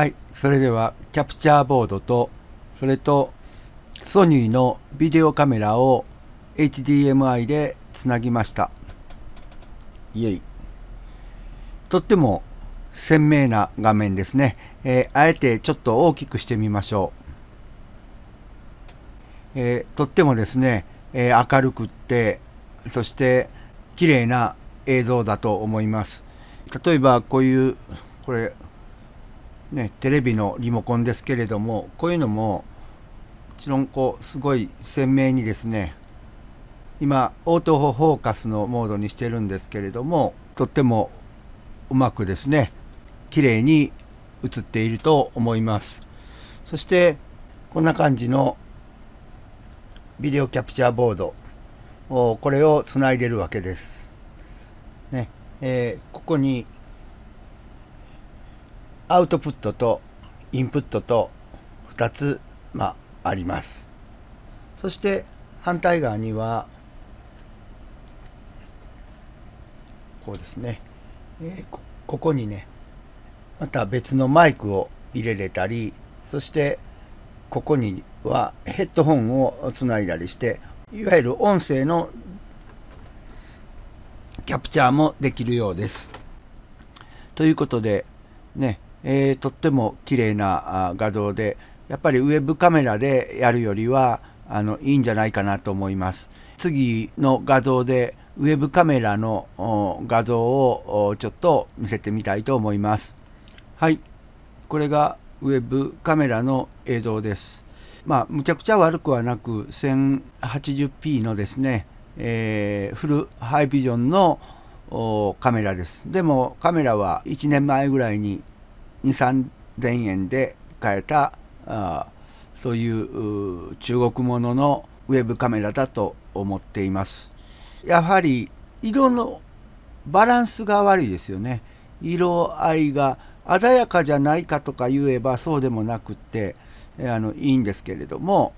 はい、それではキャプチャーボードとそれとソニーのビデオカメラを HDMI でつなぎましたイエイとっても鮮明な画面ですね、えー、あえてちょっと大きくしてみましょう、えー、とってもですね、えー、明るくってそして綺麗な映像だと思います例えばこういうこれね、テレビのリモコンですけれどもこういうのももちろんこうすごい鮮明にですね今オートフォーカスのモードにしてるんですけれどもとってもうまくですね綺麗に映っていると思いますそしてこんな感じのビデオキャプチャーボードこれをつないでるわけです、ねえー、ここにアウトプットとインプットと2つ、まあ、ありますそして反対側にはこうですね、えー、ここにねまた別のマイクを入れれたりそしてここにはヘッドホンをつないだりしていわゆる音声のキャプチャーもできるようです。ということでねえー、とっても綺麗な画像でやっぱりウェブカメラでやるよりはあのいいんじゃないかなと思います。次の画像でウェブカメラの画像をちょっと見せてみたいと思います。はい、これがウェブカメラの映像です。まあ、むちゃくちゃ悪くはなく 1080p のですね、えー、フルハイビジョンのカメラです。でもカメラは1年前ぐらいに2、3000円で買えたあそういう中国もののウェブカメラだと思っています。やはり色のバランスが悪いですよね。色合いが鮮やかじゃないかとか言えばそうでもなくってあのいいんですけれども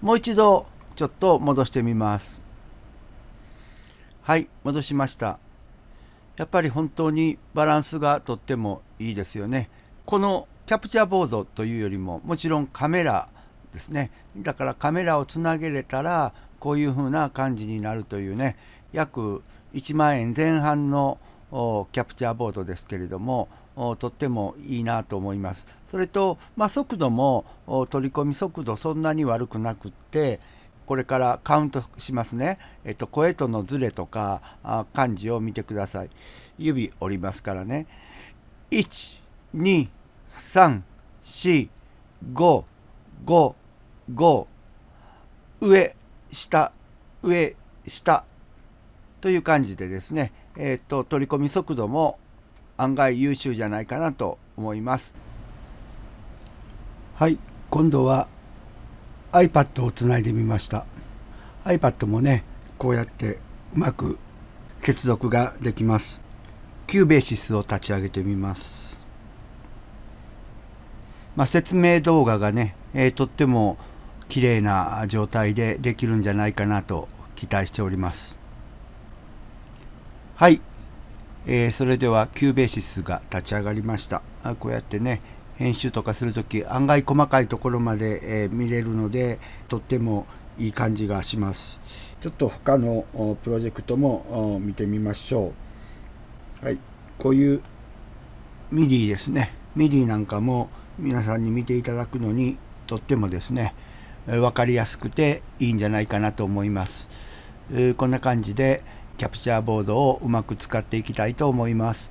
もう一度ちょっと戻してみます。はい戻しました。やっぱり本当にバランスがとってもいいですよね。このキャプチャーボードというよりももちろんカメラですねだからカメラをつなげれたらこういう風な感じになるというね約1万円前半のキャプチャーボードですけれどもとってもいいなと思いますそれと、まあ、速度も取り込み速度そんなに悪くなくってこれからカウントしますね。えっと、声とのズレとか、あ漢字を見てください。指折りますからね。1、2、3、4、5、5、5、上、下、上、下という感じでですね、えっと、取り込み速度も案外優秀じゃないかなと思います。はい、今度は iPad をつないでみました iPad もねこうやってうまく接続ができますキューベーシスを立ち上げてみますまあ、説明動画がね、えー、とっても綺麗な状態でできるんじゃないかなと期待しておりますはい、えー、それではキューベーシスが立ち上がりましたあこうやってね編集とかする時案外細かいところまで、え見れるのでとってもいい感じがしますちょっと他のプロジェクトも見てみましょうはいこういうミディですねミディなんかも皆さんに見ていただくのにとってもですね分かりやすくていいんじゃないかなと思いますこんな感じでキャプチャーボードをうまく使っていきたいと思います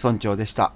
村長でした